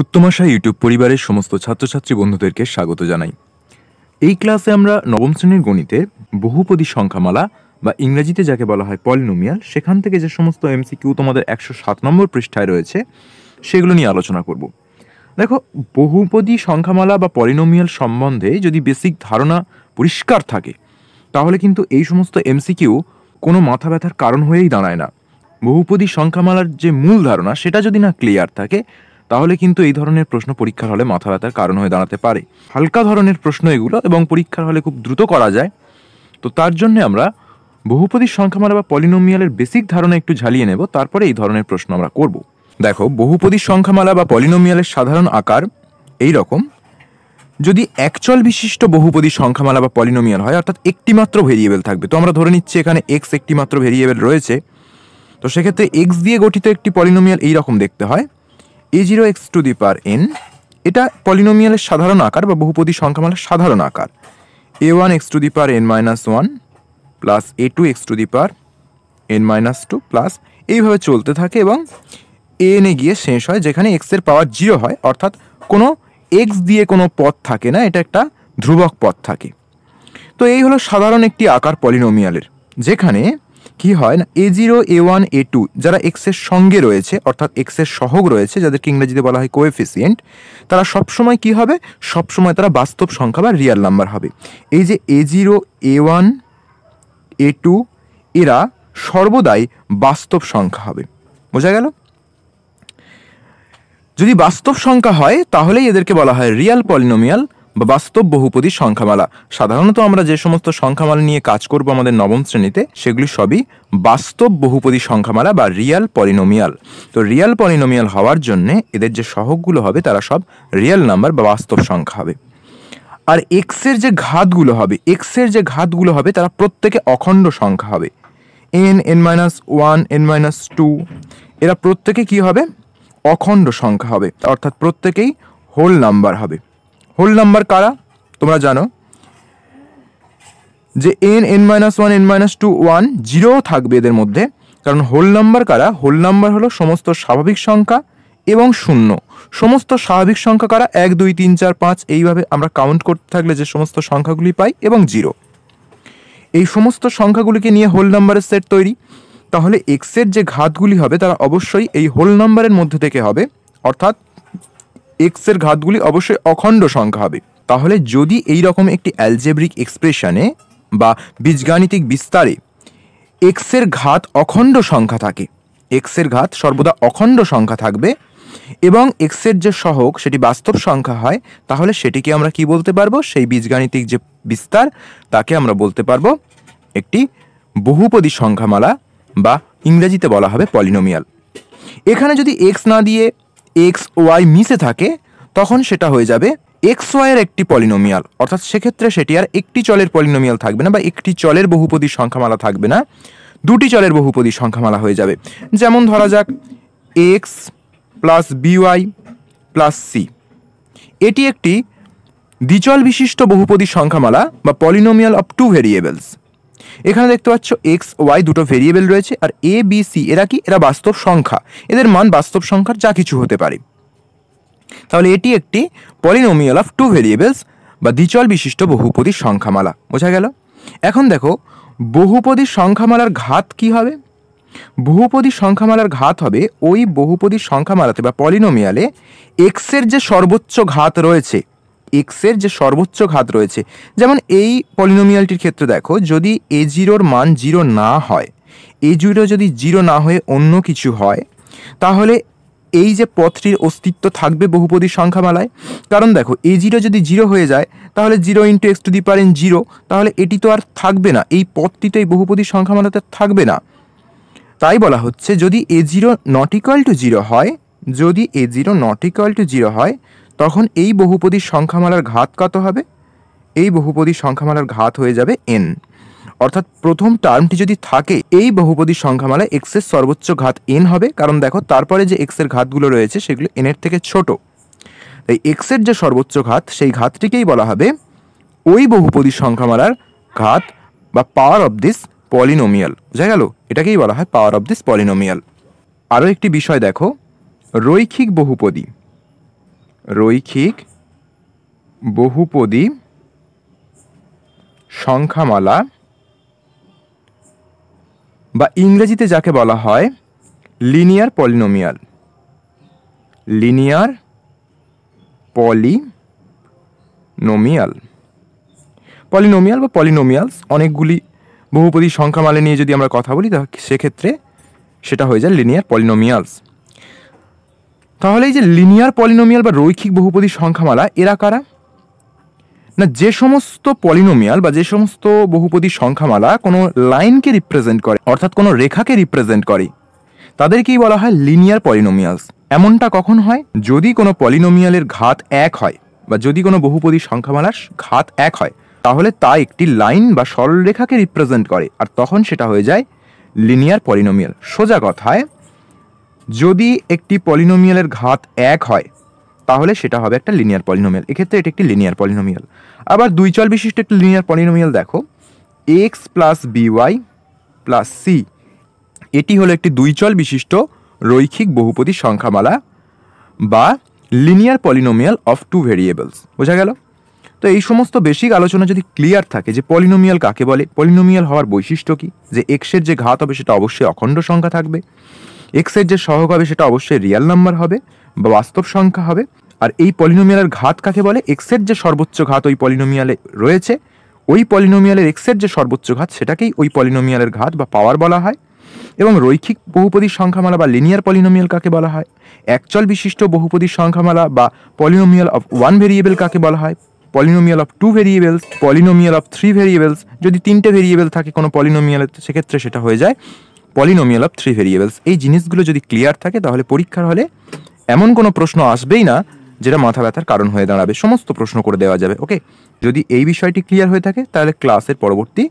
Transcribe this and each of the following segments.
উত্তমাশা YouTube পরিবারের সমস্ত ছাত্রছাত্রী বন্ধুদেরকে স্বাগত জানাই এই ক্লাসে আমরা নবম শ্রেণীর গণিতে বহুপদী সংখ্যামালা বা ইংরেজিতে যাকে বলা হয় পলিনোমিয়াল সেখান থেকে যে সমস্ত এমসিকিউ তোমাদের একশো সাত নম্বর পৃষ্ঠায় রয়েছে সেগুলো নিয়ে আলোচনা করব দেখো বহুপদী সংখ্যামালা বা পলিনোমিয়াল সম্বন্ধে যদি বেসিক ধারণা পরিষ্কার থাকে তাহলে কিন্তু এই সমস্ত এমসিকিউ কোনো মাথা ব্যথার কারণ হয়েই দাঁড়ায় না বহুপদী সংখ্যামালার যে মূল ধারণা সেটা যদি না ক্লিয়ার থাকে তাহলে কিন্তু এই ধরনের প্রশ্ন পরীক্ষার হলে মাথা ব্যথার কারণ হয়ে দাঁড়াতে পারে হালকা ধরনের প্রশ্ন এগুলো এবং পরীক্ষার হলে খুব দ্রুত করা যায় তো তার জন্য আমরা বহুপদীর সংখ্যামালা বা পলিনোমিয়ালের বেসিক ধারণা একটু ঝালিয়ে নেব তারপরে এই ধরনের প্রশ্ন আমরা করব দেখো বহুপদীর সংখ্যামালা বা পলিনোমিয়ালের সাধারণ আকার এই রকম যদি একচল বিশিষ্ট বহুপদী সংখ্যামালা বা পলিনোমিয়াল হয় অর্থাৎ একটি মাত্র ভেরিয়েবল থাকবে তো আমরা ধরে নিচ্ছি এখানে এক্স একটি মাত্র ভেরিয়েবল রয়েছে তো সেক্ষেত্রে এক্স দিয়ে গঠিত একটি পলিনোমিয়াল এই রকম দেখতে হয় a zero x to the power n এটা পলিনোমিয়ালের সাধারণ আকার বা বহুপদী সংখ্যামালার সাধারণ আকার a one x to the power n minus one plus a two x to the power n minus two plus এইভাবে চলতে থাকে এবং এ এনে গিয়ে শেষ হয় যেখানে এক্সের পাওয়ার জিরো হয় অর্থাৎ কোনো এক্স দিয়ে কোনো পথ থাকে না এটা একটা ধ্রুবক পথ থাকে তো এই হলো সাধারণ একটি আকার পলিনোমিয়ালের যেখানে কি হয় না a zero a one a two যারা এক্সের সঙ্গে রয়েছে অর্থাৎ এক্সের সহগ রয়েছে যাদেরকে ইংরেজিতে বলা হয় কোএফিসিয়েন্ট তারা সবসময় কি হবে সবসময় তারা বাস্তব সংখ্যা বা রিয়াল নাম্বার হবে এই যে a zero a one a two এরা সর্বদাই বাস্তব সংখ্যা হবে বোঝা গেল যদি বাস্তব সংখ্যা হয় তাহলেই এদেরকে বলা হয় রিয়াল পলিনোমিয়াল বা বাস্তব বহুপদী সংখ্যামালা সাধারণত আমরা যে সমস্ত সংখ্যামালা নিয়ে কাজ করব আমাদের নবম শ্রেণীতে সেগুলি সবই বাস্তব বহুপদী সংখ্যামালা বা রিয়াল পলিনোমিয়াল তো রিয়াল পলিনোমিয়াল হওয়ার জন্যে এদের যে সহগগুলো হবে তারা সব রিয়াল নাম্বার বা বাস্তব সংখ্যা হবে আর এক্সের যে ঘাতগুলো হবে এক্সের যে ঘাতগুলো হবে তারা প্রত্যেকে অখণ্ড সংখ্যা হবে n n minus one n minus two এরা প্রত্যেকে কি হবে অখণ্ড সংখ্যা হবে অর্থাৎ প্রত্যেকেই হোল নাম্বার হবে হোল নাম্বার কারা তোমরা জানো যে n n minus one n minus two one zero থাকবে এদের মধ্যে কারণ হোল নাম্বার কারা হোল নাম্বার হলো সমস্ত স্বাভাবিক সংখ্যা এবং শূন্য সমস্ত স্বাভাবিক সংখ্যা কারা এক দুই তিন চার পাঁচ এইভাবে আমরা কাউন্ট করতে থাকলে যে সমস্ত সংখ্যাগুলি পাই এবং জিরো এই সমস্ত সংখ্যাগুলিকে নিয়ে হোল নাম্বারের সেট তৈরি তাহলে এক্সের যে ঘাতগুলি হবে তারা অবশ্যই এই হোল নাম্বারের মধ্যে থেকে হবে অর্থাৎ এক্সের ঘাতগুলি অবশ্যই অখণ্ড সংখ্যা হবে তাহলে যদি এই রকম একটি অ্যালজেব্রিক এক্সপ্রেশনে বা বীজগাণিতিক বিস্তারে এক্সের ঘাত অখণ্ড সংখ্যা থাকে এক্সের ঘাত সর্বদা অখণ্ড সংখ্যা থাকবে এবং এক্সের যে সহক সেটি বাস্তব সংখ্যা হয় তাহলে সেটিকে আমরা কি বলতে পারবো সেই বীজগাণিতিক যে বিস্তার তাকে আমরা বলতে পারবো একটি বহুপদী সংখ্যামালা বা ইংরেজিতে বলা হবে পলিনোমিয়াল এখানে যদি এক্স না দিয়ে এক্স ওয়াই মিশে থাকে তখন সেটা হয়ে যাবে এক্স ওয়াইয়ের একটি পলিনোমিয়াল অর্থাৎ সেক্ষেত্রে সেটি আর একটি চলের পলিনোমিয়াল থাকবে না বা একটি চলের বহুপদী সংখ্যামালা থাকবে না দুটি চলের বহুপদী সংখ্যামালা হয়ে যাবে যেমন ধরা যাক x plus b y plus c এটি একটি দ্বিচল বিশিষ্ট বহুপদী সংখ্যামালা বা পলিনোমিয়াল অফ টু ভেরিয়েবলস এখানে দেখতে পাচ্ছ এক্স ওয়াই দুটো ভেরিয়েবল রয়েছে আর এ বি সি এরা কি এরা বাস্তব সংখ্যা এদের মান বাস্তব সংখ্যার যা কিছু হতে পারে তাহলে এটি একটি পলিনোমিয়াল অফ টু ভেরিয়েবলস বা দ্বিচল বিশিষ্ট বহুপদী সংখ্যামালা বোঝা গেল এখন দেখো বহুপদী সংখ্যামালার ঘাত কি হবে বহুপদী সংখ্যামালার ঘাত হবে ওই বহুপদী সংখ্যামালাতে বা পলিনোমিয়ালে এক্সের যে সর্বোচ্চ ঘাত রয়েছে এক্সের যে সর্বোচ্চ ঘাত রয়েছে যেমন এই পলিনোমিয়ালটির ক্ষেত্রে দেখো যদি এ জিরোর মান জিরো না হয় এ জিরো যদি জিরো না হয়ে অন্য কিছু হয় তাহলে এই যে পথটির অস্তিত্ব থাকবে বহুপদীর সংখ্যামালায় কারণ দেখো এ জিরো যদি জিরো হয়ে যায় তাহলে zero into x to the power zero তাহলে এটি তো আর থাকবে না এই পথটি তো এই বহুপদীর সংখ্যামালাতে থাকবে না তাই বলা হচ্ছে যদি a zero not equal to zero হয় যদি a zero not equal to zero হয় তখন এই বহুপদী সংখ্যামালার ঘাত কত হবে এই বহুপদী সংখ্যামালার ঘাত হয়ে যাবে এন অর্থাৎ প্রথম টার্মটি যদি থাকে এই বহুপদী সংখ্যামালা এক্সের সর্বোচ্চ ঘাত এন হবে কারণ দেখো তারপরে যে এক্সের ঘাতগুলো রয়েছে সেগুলো এন এর থেকে ছোট তাই এক্সের যে সর্বোচ্চ ঘাত সেই ঘাতটিকেই বলা হবে ওই বহুপদী সংখ্যামালার ঘাত বা পাওয়ার অফ দিস পলিনোমিয়াল বুঝা গেল এটাকেই বলা হয় পাওয়ার অফ দিস পলিনোমিয়াল আরও একটি বিষয় দেখো রৈখিক বহুপদী রৈখিক বহুপদী সংখ্যামালা বা ইংরেজিতে যাকে বলা হয় linear polynomial linear polynomial polynomial বা পলিনোমিয়ালস অনেকগুলি বহুপদী সংখ্যামালা নিয়ে যদি আমরা কথা বলি সেক্ষেত্রে সেটা হয়ে যায় লিনিয়ার পলিনোমিয়ালস তাহলে এই যে লিনিয়ার পলিনোমিয়াল বা রৈখিক বহুপদী সংখ্যামালা এরা কারা না যে সমস্ত পলিনোমিয়াল বা যে সমস্ত বহুপদী সংখ্যামালা কোনো লাইনকে রিপ্রেজেন্ট করে অর্থাৎ কোনো রেখাকে রিপ্রেজেন্ট করে তাদেরকেই বলা হয় লিনিয়ার পলিনোমিয়ালস এমনটা কখন হয় যদি কোনো পলিনোমিয়ালের ঘাত এক হয় বা যদি কোনো বহুপদী সংখ্যামালার ঘাত এক হয় তাহলে তা একটি লাইন বা সরলরেখাকে রিপ্রেজেন্ট করে আর তখন সেটা হয়ে যায় লিনিয়ার পলিনোমিয়াল সোজা কথায় যদি একটি পলিনোমিয়ালের ঘাত এক হয় তাহলে সেটা হবে একটা লিনিয়ার পলিনোমিয়াল এক্ষেত্রে এটা একটি লিনিয়ার পলিনোমিয়াল আবার দুই চল বিশিষ্ট একটি লিনিয়ার পলিনোমিয়াল দেখো x plus b y plus c এটি হলো একটি দুই চল বিশিষ্ট রৈখিক বহুপদী সংখ্যামালা বা linear polynomial of two variables বোঝা গেল তো এই সমস্ত বেসিক আলোচনা যদি ক্লিয়ার থাকে যে পলিনোমিয়াল কাকে বলে পলিনোমিয়াল হওয়ার বৈশিষ্ট্য কী যে এক্সের যে ঘাত হবে সেটা অবশ্যই অখণ্ড সংখ্যা থাকবে এক্সের যে সহগ হবে সেটা অবশ্যই রিয়াল নাম্বার হবে বা বাস্তব সংখ্যা হবে আর এই পলিনোমিয়ালের ঘাত কাকে বলে এক্সের যে সর্বোচ্চ ঘাত ওই পলিনোমিয়ালে রয়েছে ওই পলিনোমিয়ালের এক্সের যে সর্বোচ্চ ঘাত সেটাকেই ওই পলিনোমিয়ালের ঘাত বা পাওয়ার বলা হয় এবং রৈখিক বহুপদীর সংখ্যামালা বা লিনিয়ার পলিনোমিয়াল কাকে বলা হয় একচল বিশিষ্ট বহুপদীর সংখ্যামালা বা পলিনোমিয়াল অফ ওয়ান ভেরিয়েবল কাকে বলা হয় polynomial of two variables polynomial of three variables যদি তিনটে ভেরিয়েবল থাকে কোনো পলিনোমিয়ালের সেক্ষেত্রে সেটা হয়ে যায় পলিনোমিয়াল অফ থ্রি ভেরিয়েবলস এই জিনিসগুলো যদি ক্লিয়ার থাকে তাহলে পরীক্ষার হলে এমন কোনো প্রশ্ন আসবেই না যেটা মাথা ব্যথার কারণ হয়ে দাঁড়াবে সমস্ত প্রশ্ন করে দেওয়া যাবে ওকে যদি এই বিষয়টি ক্লিয়ার হয়ে থাকে তাহলে ক্লাসের পরবর্তী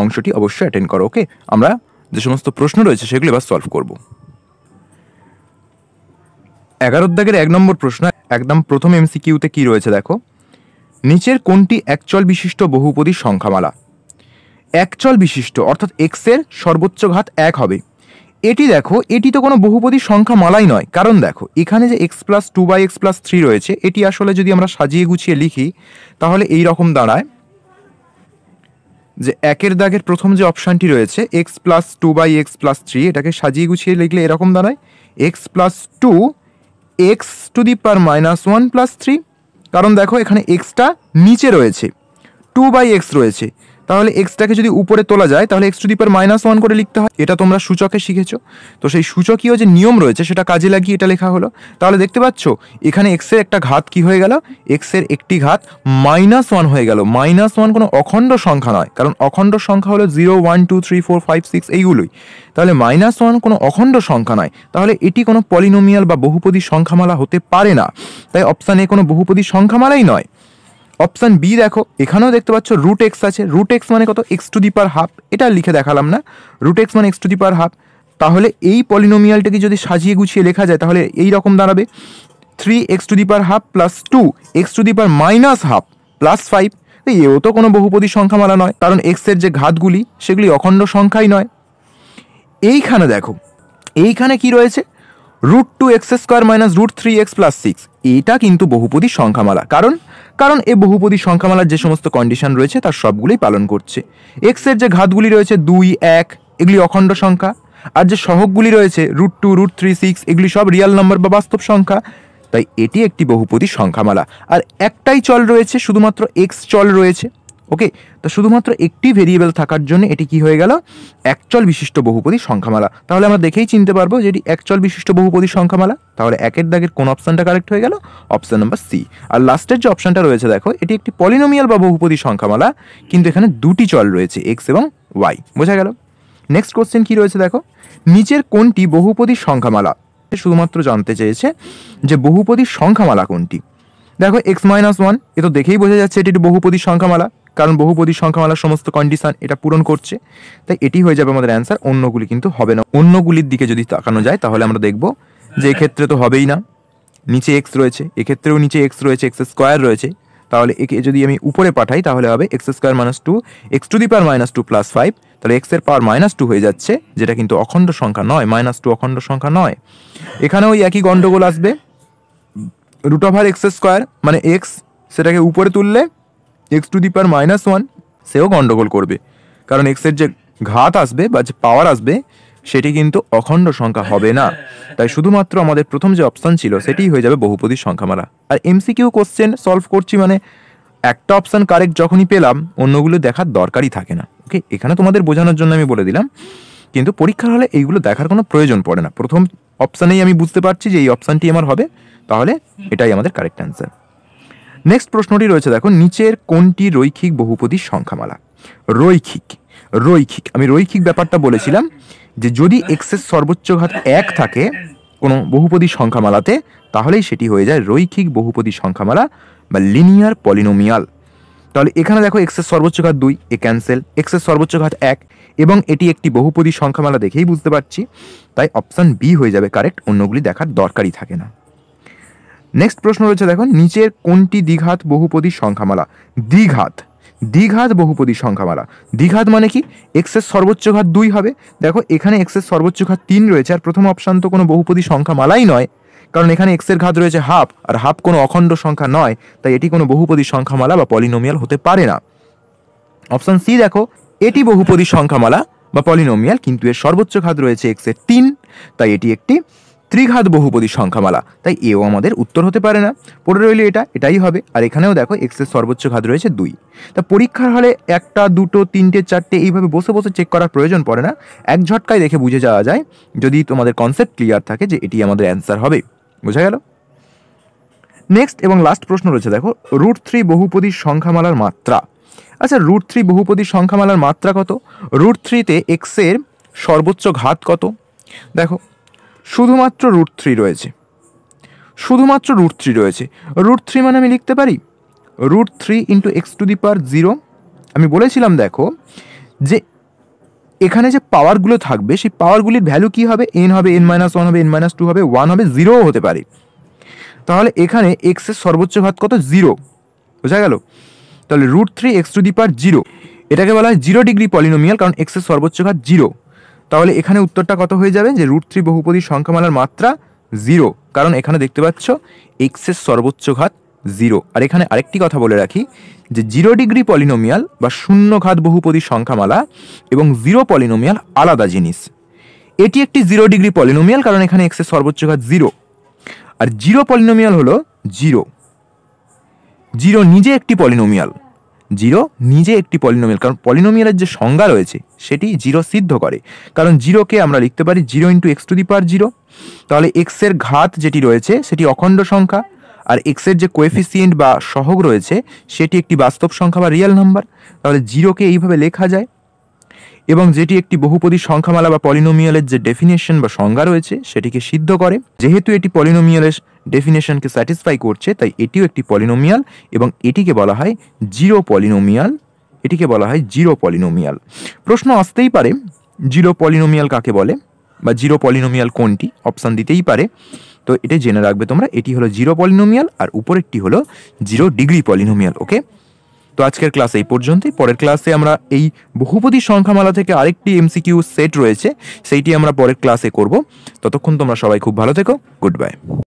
অংশটি অবশ্যই অ্যাটেন্ড করো ওকে আমরা যে সমস্ত প্রশ্ন রয়েছে সেগুলো এবার সলভ করব এগারো দাগের এক নম্বর প্রশ্ন একদম প্রথম এমসিকিউতে কী রয়েছে দেখো নিচের কোনটি একচল বিশিষ্ট বহুপদী সংখ্যামালা একচল বিশিষ্ট অর্থাৎ এক্সের সর্বোচ্চ ঘাত এক হবে এটি দেখো এটি তো কোনো বহুপদী সংখ্যা মালাই নয় কারণ দেখো এখানে যে x plus two by x plus three রয়েছে এটি আসলে যদি আমরা সাজিয়ে গুছিয়ে লিখি তাহলে এই রকম দাঁড়ায় যে একের দাগের প্রথম যে অপশানটি রয়েছে x plus two by x plus three এটাকে সাজিয়ে গুছিয়ে লিখলে এরকম দাঁড়ায় x plus two x to the power minus one plus three কারণ দেখো এখানে এক্সটা নিচে রয়েছে টু বাই এক্স রয়েছে তাহলে এক্সটাকে যদি উপরে তোলা যায় তাহলে x to the power minus one করে লিখতে হয় এটা তোমরা সূচকে শিখেছো তো সেই সূচকীয় যে নিয়ম রয়েছে সেটা কাজে লাগিয়ে এটা লেখা হলো তাহলে দেখতে পাচ্ছ এখানে এক্সের একটা ঘাত কি হয়ে গেল এক্সের একটি ঘাত মাইনাস ওয়ান হয়ে গেল মাইনাস ওয়ান কোনো অখণ্ড সংখ্যা নয় কারণ অখণ্ড সংখ্যা হলো zero one two three four five six এইগুলোই তাহলে মাইনাস ওয়ান কোনো অখণ্ড সংখ্যা নয় তাহলে এটি কোনো পলিনোমিয়াল বা বহুপদী সংখ্যামালা হতে পারে না তাই অপশান এ কোনো বহুপদী সংখ্যামালাই নয় অপশান বি দেখো এখানেও দেখতে পাচ্ছ রুট এক্স আছে রুট এক্স মানে কত x to the power half এটা লিখে দেখালাম না রুট এক্স মানে x to the power half তাহলে এই পলিনোমিয়ালটাকে যদি সাজিয়ে গুছিয়ে লেখা যায় তাহলে এই রকম দাঁড়াবে three x to the power half plus two x to the power minus half plus five এও তো কোনো বহুপদী সংখ্যামালা নয় কারণ এক্সের যে ঘাতগুলি সেগুলি অখণ্ড সংখ্যাই নয় এইখানে দেখো এইখানে কি রয়েছে root two x square minus root three x plus six এটা কিন্তু বহুপদী সংখ্যামালা কারণ কারণ এ বহুপদী সংখ্যামালার যে সমস্ত কন্ডিশন রয়েছে তার সবগুলোই পালন করছে এক্সের যে ঘাতগুলি রয়েছে দুই এক এগুলি অখণ্ড সংখ্যা আর যে সহগগুলি রয়েছে root two root three six এগুলি সব রিয়াল নম্বর বা বাস্তব সংখ্যা তাই এটি একটি বহুপদী সংখ্যামালা আর একটাই চল রয়েছে শুধুমাত্র এক্স চল রয়েছে ওকে তো শুধুমাত্র একটি ভেরিয়েবল থাকার জন্য এটি কি হয়ে গেল একচল বিশিষ্ট বহুপদী সংখ্যামালা তাহলে আমরা দেখেই চিনতে পারবো যে এটি অ্যাকচুয়াল বিশিষ্ট বহুপদী সংখ্যামালা তাহলে একের দাগের কোন অপশানটা কারেক্ট হয়ে গেল অপশান নাম্বার সি আর লাস্টের যে অপশানটা রয়েছে দেখো এটি একটি পলিনোমিয়াল বা বহুপদী সংখ্যামালা কিন্তু এখানে দুটি চল রয়েছে এক্স এবং ওয়াই বোঝা গেল নেক্সট কোশ্চেন কি রয়েছে দেখো নিচের কোনটি বহুপদী সংখ্যামালা শুধুমাত্র জানতে চেয়েছে যে বহুপদী সংখ্যামালা কোনটি দেখো এক্স মাইনাস ওয়ান এ তো দেখেই বোঝা যাচ্ছে এটি একটি বহুপদী সংখ্যামালা কারণ বহুপদী সংখ্যামালার সমস্ত কন্ডিশন এটা পূরণ করছে তাই এটি হয়ে যাবে আমাদের অ্যান্সার অন্যগুলি কিন্তু হবে না অন্যগুলির দিকে যদি তাকানো যায় তাহলে আমরা দেখব যে এক্ষেত্রে তো হবেই না নিচে এক্স রয়েছে এক্ষেত্রেও নিচে এক্স রয়েছে এক্স স্কোয়ার রয়েছে তাহলে একে যদি আমি উপরে পাঠাই তাহলে হবে x square minus two x to the power minus two plus five তাহলে এক্সের পাওয়ার মাইনাস টু হয়ে যাচ্ছে যেটা কিন্তু অখণ্ড সংখ্যা নয় মাইনাস টু অখণ্ড সংখ্যা নয় এখানে ওই একই গণ্ডগোল আসবে রুট অভার এক্স স্কোয়ার মানে এক্স সেটাকে উপরে তুললে x to the power minus one সেও গণ্ডগোল করবে কারণ এক্সের যে ঘাত আসবে বা যে পাওয়ার আসবে সেটি কিন্তু অখণ্ড সংখ্যা হবে না তাই শুধুমাত্র আমাদের প্রথম যে অপশান ছিল সেটিই হয়ে যাবে বহুপদী মারা আর এমসিকিউ কোশ্চেন সলভ করছি মানে একটা অপশান কারেক্ট যখনই পেলাম অন্যগুলো দেখার দরকারই থাকে না ওকে এখানে তোমাদের বোঝানোর জন্য আমি বলে দিলাম কিন্তু পরীক্ষার হলে এইগুলো দেখার কোনো প্রয়োজন পড়ে না প্রথম অপশানেই আমি বুঝতে পারছি যে এই অপশানটি আমার হবে তাহলে এটাই আমাদের কারেক্ট অ্যান্সার নেক্সট প্রশ্নটি রয়েছে দেখো নিচের কোনটি রৈখিক বহুপদী সংখ্যামালা রৈখিক রৈখিক আমি রৈখিক ব্যাপারটা বলেছিলাম যে যদি এক্সের সর্বোচ্চ ঘাত এক থাকে কোনো বহুপদী সংখ্যামালাতে তাহলেই সেটি হয়ে যায় রৈখিক বহুপদী সংখ্যামালা বা লিনিয়ার পলিনোমিয়াল তাহলে এখানে দেখো এক্সের সর্বোচ্চ ঘাত দুই এ ক্যান্সেল এক্সের সর্বোচ্চ ঘাত এক এবং এটি একটি বহুপদী সংখ্যামালা দেখেই বুঝতে পারছি তাই অপশান বি হয়ে যাবে কারেক্ট অন্যগুলি দেখার দরকারই থাকে না নেক্সট প্রশ্ন রয়েছে দেখো নিচের কোনটি দ্বিঘাত বহুপদী সংখ্যামালা দ্বিঘাত দ্বিঘাত বহুপদী সংখ্যামালা দ্বিঘাত মানে কি এক্সের সর্বোচ্চ ঘাত দুই হবে দেখো এখানে এক্সের সর্বোচ্চ ঘাত তিন রয়েছে আর প্রথম অপশান তো কোনো বহুপদী সংখ্যামালাই নয় কারণ এখানে এক্সের ঘাত রয়েছে হাফ আর হাফ কোনো অখণ্ড সংখ্যা নয় তাই এটি কোনো বহুপদী সংখ্যামালা বা পলিনোমিয়াল হতে পারে না অপশান সি দেখো এটি বহুপদী সংখ্যামালা বা পলিনোমিয়াল কিন্তু এর সর্বোচ্চ ঘাত রয়েছে এক্সের তিন তাই এটি একটি ত্রিঘাত বহুপদী সংখ্যামালা তাই এও আমাদের উত্তর হতে পারে না পড়ে রইলে এটা এটাই হবে আর এখানেও দেখো এক্সের সর্বোচ্চ ঘাত রয়েছে দুই তা পরীক্ষার হলে একটা দুটো তিনটে চারটে এইভাবে বসে বসে চেক করার প্রয়োজন পড়ে না এক ঝটকায় দেখে বুঝে যাওয়া যায় যদি তোমাদের কনসেপ্ট ক্লিয়ার থাকে যে এটি আমাদের অ্যান্সার হবে বোঝা গেল নেক্সট এবং লাস্ট প্রশ্ন রয়েছে দেখো রুট থ্রি বহুপদী সংখ্যামালার মাত্রা আচ্ছা রুট থ্রি বহুপদী সংখ্যামালার মাত্রা কত রুট থ্রিতে এক্সের সর্বোচ্চ ঘাত কত দেখো শুধুমাত্র রুট থ্রি রয়েছে শুধুমাত্র রুট থ্রি রয়েছে রুট থ্রি মানে আমি লিখতে পারি root three into x to the power zero আমি বলেছিলাম দেখো যে এখানে যে পাওয়ারগুলো থাকবে সেই পাওয়ারগুলির ভ্যালু কী হবে এন হবে এন মাইনাস ওয়ান হবে এন মাইনাস টু হবে ওয়ান হবে জিরোও হতে পারে তাহলে এখানে এক্সের সর্বোচ্চ ভাত কত জিরো বোঝা গেল তাহলে root three x to the power zero এটাকে বলা হয় জিরো ডিগ্রি পলিনোমিয়াল কারণ এক্সের সর্বোচ্চ ঘাত জিরো তাহলে এখানে উত্তরটা কত হয়ে যাবে যে রুট থ্রি বহুপদীর সংখ্যামালার মাত্রা জিরো কারণ এখানে দেখতে পাচ্ছ এক্সের সর্বোচ্চ ঘাত জিরো আর এখানে আরেকটি কথা বলে রাখি যে জিরো ডিগ্রি পলিনোমিয়াল বা শূন্য ঘাত বহুপদী সংখ্যামালা এবং জিরো পলিনোমিয়াল আলাদা জিনিস এটি একটি জিরো ডিগ্রি পলিনোমিয়াল কারণ এখানে এক্সের সর্বোচ্চ ঘাত জিরো আর জিরো পলিনোমিয়াল হলো জিরো জিরো নিজে একটি পলিনোমিয়াল জিরো নিজে একটি পলিনোমিয়াল কারণ পলিনোমিয়ালের যে সংজ্ঞা রয়েছে সেটি জিরো সিদ্ধ করে কারণ জিরোকে আমরা লিখতে পারি zero into x to the power zero তাহলে এক্সের ঘাত যেটি রয়েছে সেটি অখণ্ড সংখ্যা আর এক্সের যে কোয়েফিসিয়েন্ট বা সহগ রয়েছে সেটি একটি বাস্তব সংখ্যা বা রিয়েল নাম্বার তাহলে জিরোকে এইভাবে লেখা যায় এবং যেটি একটি বহুপদী সংখ্যামালা বা পলিনোমিয়ালের যে ডেফিনেশন বা সংজ্ঞা রয়েছে সেটিকে সিদ্ধ করে যেহেতু এটি পলিনোমিয়ালের ডেফিনেশনকে স্যাটিসফাই করছে তাই এটিও একটি পলিনোমিয়াল এবং এটিকে বলা হয় জিরো পলিনোমিয়াল এটিকে বলা হয় জিরো পলিনোমিয়াল প্রশ্ন আসতেই পারে জিরো পলিনোমিয়াল কাকে বলে বা জিরো পলিনোমিয়াল কোনটি অপশান দিতেই পারে তো এটা জেনে রাখবে তোমরা এটি হলো জিরো পলিনোমিয়াল আর উপরেরটি হলো জিরো ডিগ্রি পলিনোমিয়াল ওকে তো আজকের ক্লাস এই পর্যন্তই পরের ক্লাসে আমরা এই বহুপদী সংখ্যামালা থেকে আরেকটি এমসিকিউ সেট রয়েছে সেইটি আমরা পরের ক্লাসে করব ততক্ষণ তোমরা সবাই খুব ভালো থেকো গুড বাই